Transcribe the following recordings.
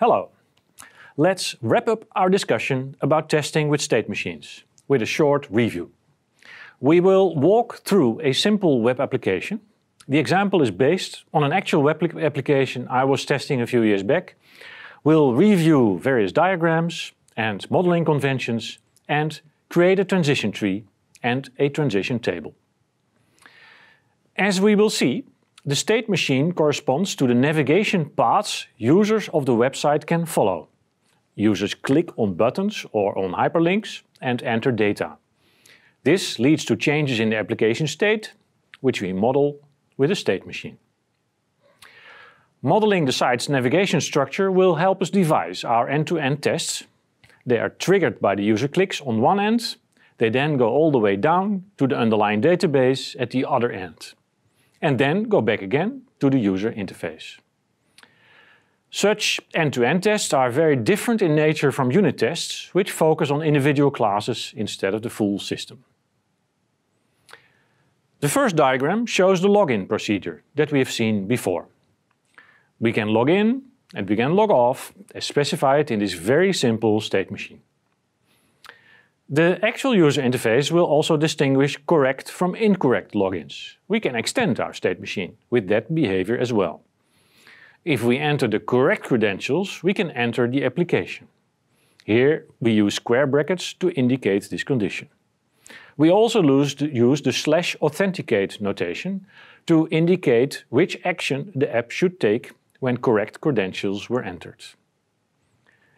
Hello. Let's wrap up our discussion about testing with state machines with a short review. We will walk through a simple web application. The example is based on an actual web application I was testing a few years back. We'll review various diagrams and modeling conventions and create a transition tree and a transition table. As we will see, the state machine corresponds to the navigation paths users of the website can follow. Users click on buttons or on hyperlinks and enter data. This leads to changes in the application state, which we model with a state machine. Modeling the site's navigation structure will help us devise our end-to-end -end tests. They are triggered by the user clicks on one end, they then go all the way down to the underlying database at the other end and then go back again to the user interface. Such end-to-end -end tests are very different in nature from unit tests, which focus on individual classes instead of the full system. The first diagram shows the login procedure that we have seen before. We can log in and we can log off as specified in this very simple state machine. The actual user interface will also distinguish correct from incorrect logins. We can extend our state machine with that behavior as well. If we enter the correct credentials, we can enter the application. Here we use square brackets to indicate this condition. We also use the slash authenticate notation to indicate which action the app should take when correct credentials were entered.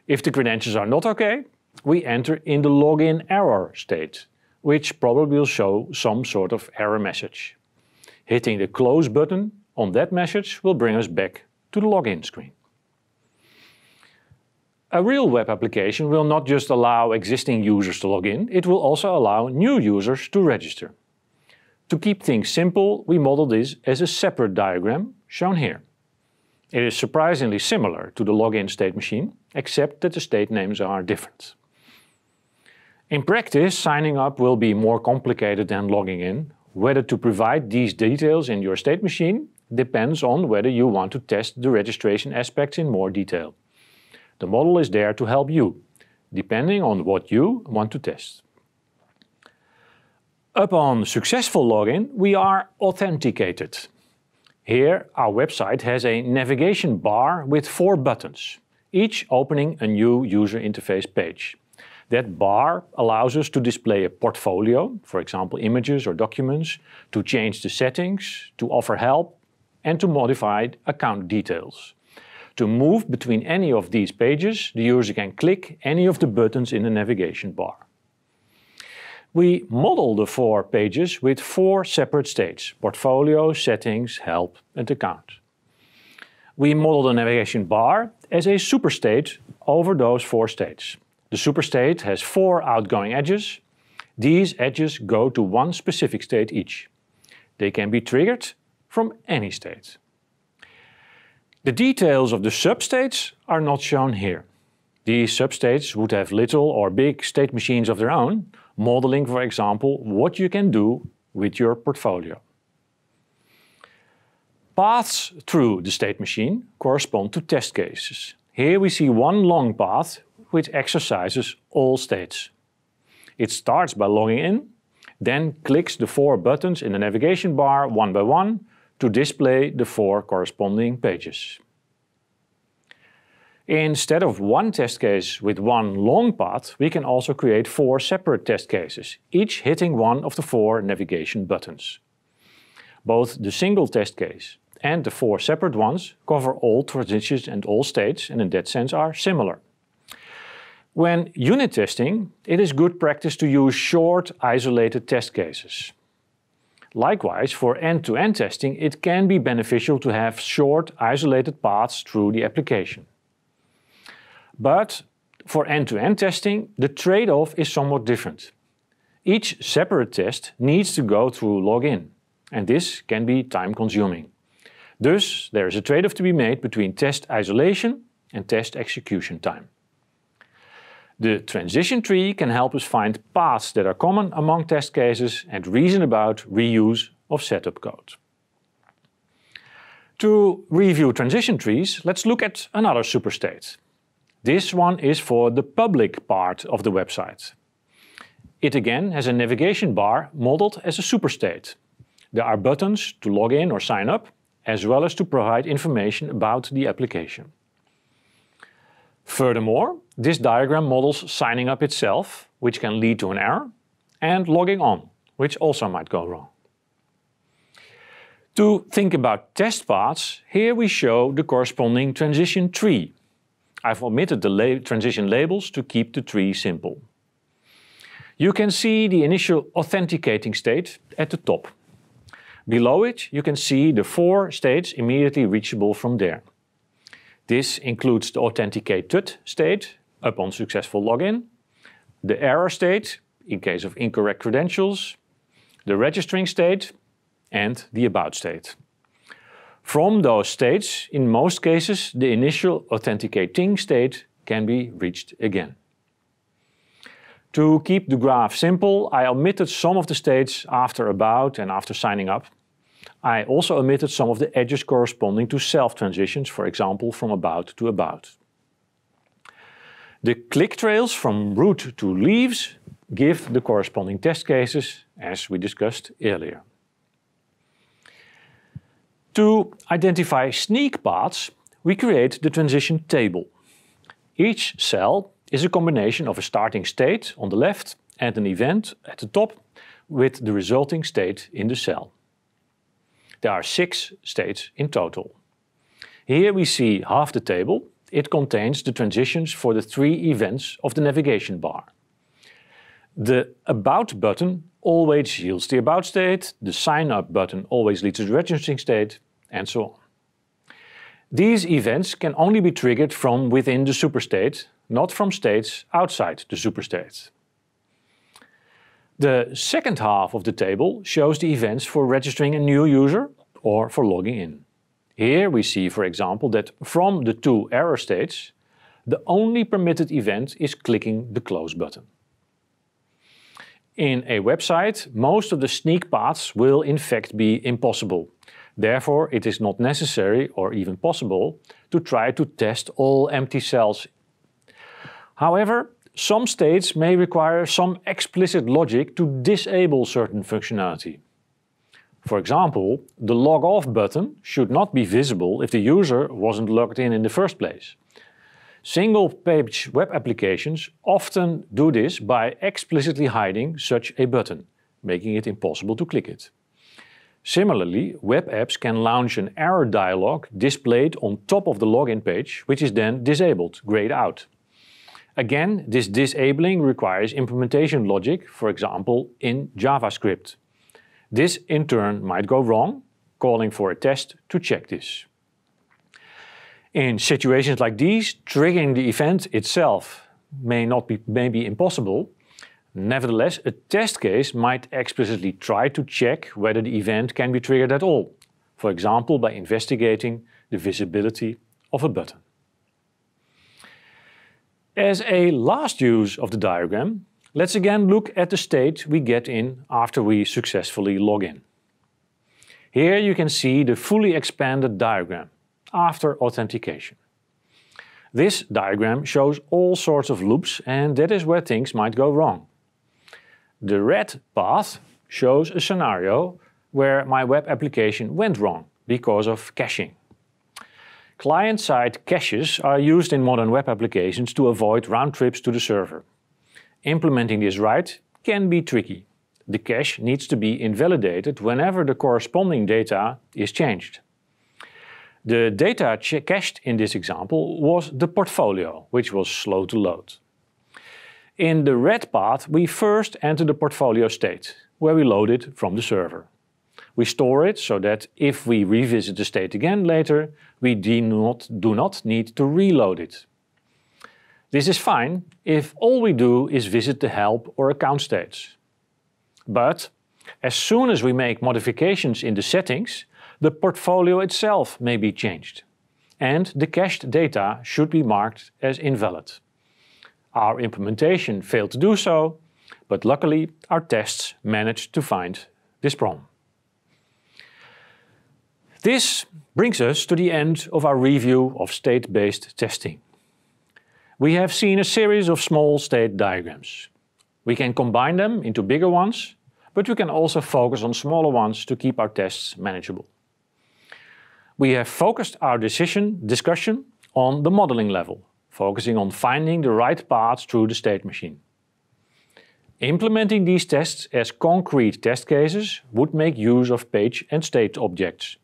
If the credentials are not okay, we enter in the login error state, which probably will show some sort of error message. Hitting the close button on that message will bring us back to the login screen. A real web application will not just allow existing users to log in, it will also allow new users to register. To keep things simple, we model this as a separate diagram, shown here. It is surprisingly similar to the login state machine, except that the state names are different. In practice, signing up will be more complicated than logging in. Whether to provide these details in your state machine depends on whether you want to test the registration aspects in more detail. The model is there to help you, depending on what you want to test. Upon successful login, we are authenticated. Here, our website has a navigation bar with four buttons, each opening a new user interface page. That bar allows us to display a portfolio, for example, images or documents, to change the settings, to offer help, and to modify account details. To move between any of these pages, the user can click any of the buttons in the navigation bar. We model the four pages with four separate states, portfolio, settings, help and account. We model the navigation bar as a superstate over those four states. The superstate has four outgoing edges. These edges go to one specific state each. They can be triggered from any state. The details of the substates are not shown here. These substates would have little or big state machines of their own, modeling, for example, what you can do with your portfolio. Paths through the state machine correspond to test cases. Here we see one long path which exercises all states. It starts by logging in, then clicks the four buttons in the navigation bar one by one to display the four corresponding pages. Instead of one test case with one long path, we can also create four separate test cases, each hitting one of the four navigation buttons. Both the single test case and the four separate ones cover all transitions and all states and in that sense are similar. When unit testing, it is good practice to use short, isolated test cases. Likewise, for end-to-end -end testing, it can be beneficial to have short, isolated paths through the application. But for end-to-end -end testing, the trade-off is somewhat different. Each separate test needs to go through login, and this can be time-consuming. Thus, there is a trade-off to be made between test isolation and test execution time. The transition tree can help us find paths that are common among test cases and reason about reuse of setup code. To review transition trees, let's look at another superstate. This one is for the public part of the website. It again has a navigation bar modeled as a superstate. There are buttons to log in or sign up, as well as to provide information about the application. Furthermore, this diagram models signing up itself, which can lead to an error, and logging on, which also might go wrong. To think about test paths, here we show the corresponding transition tree. I've omitted the la transition labels to keep the tree simple. You can see the initial authenticating state at the top. Below it, you can see the four states immediately reachable from there. This includes the authenticated state, upon successful login, the error state in case of incorrect credentials, the registering state, and the about state. From those states, in most cases, the initial authenticating state can be reached again. To keep the graph simple, I omitted some of the states after about and after signing up. I also omitted some of the edges corresponding to self-transitions, for example, from about to about. The click trails from root to leaves give the corresponding test cases as we discussed earlier. To identify sneak paths, we create the transition table. Each cell is a combination of a starting state on the left and an event at the top with the resulting state in the cell. There are six states in total. Here we see half the table it contains the transitions for the three events of the navigation bar. The About button always yields the About state, the Sign Up button always leads to the registering state, and so on. These events can only be triggered from within the superstate, not from states outside the superstate. The second half of the table shows the events for registering a new user or for logging in. Here we see, for example, that from the two error states, the only permitted event is clicking the close button. In a website, most of the sneak paths will in fact be impossible. Therefore, it is not necessary or even possible to try to test all empty cells. However, some states may require some explicit logic to disable certain functionality. For example, the log off button should not be visible if the user wasn't logged in in the first place. Single page web applications often do this by explicitly hiding such a button, making it impossible to click it. Similarly, web apps can launch an error dialog displayed on top of the login page, which is then disabled, grayed out. Again, this disabling requires implementation logic, for example in JavaScript. This in turn might go wrong, calling for a test to check this. In situations like these, triggering the event itself may not be, may be impossible. Nevertheless, a test case might explicitly try to check whether the event can be triggered at all, for example by investigating the visibility of a button. As a last use of the diagram, Let's again look at the state we get in after we successfully log in. Here you can see the fully expanded diagram after authentication. This diagram shows all sorts of loops and that is where things might go wrong. The red path shows a scenario where my web application went wrong because of caching. Client-side caches are used in modern web applications to avoid round trips to the server implementing this right can be tricky. The cache needs to be invalidated whenever the corresponding data is changed. The data cached in this example was the portfolio, which was slow to load. In the red path, we first enter the portfolio state, where we load it from the server. We store it so that if we revisit the state again later, we do not, do not need to reload it. This is fine if all we do is visit the help or account states. But as soon as we make modifications in the settings, the portfolio itself may be changed, and the cached data should be marked as invalid. Our implementation failed to do so, but luckily our tests managed to find this problem. This brings us to the end of our review of state-based testing we have seen a series of small state diagrams. We can combine them into bigger ones, but we can also focus on smaller ones to keep our tests manageable. We have focused our decision discussion on the modeling level, focusing on finding the right path through the state machine. Implementing these tests as concrete test cases would make use of page and state objects,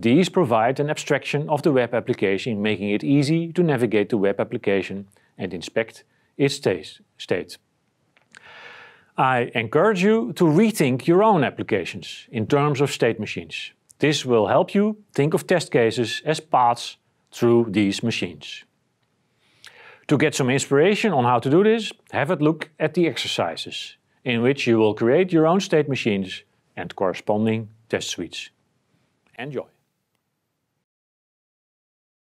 these provide an abstraction of the web application, making it easy to navigate the web application and inspect its state. I encourage you to rethink your own applications in terms of state machines. This will help you think of test cases as paths through these machines. To get some inspiration on how to do this, have a look at the exercises, in which you will create your own state machines and corresponding test suites. Enjoy!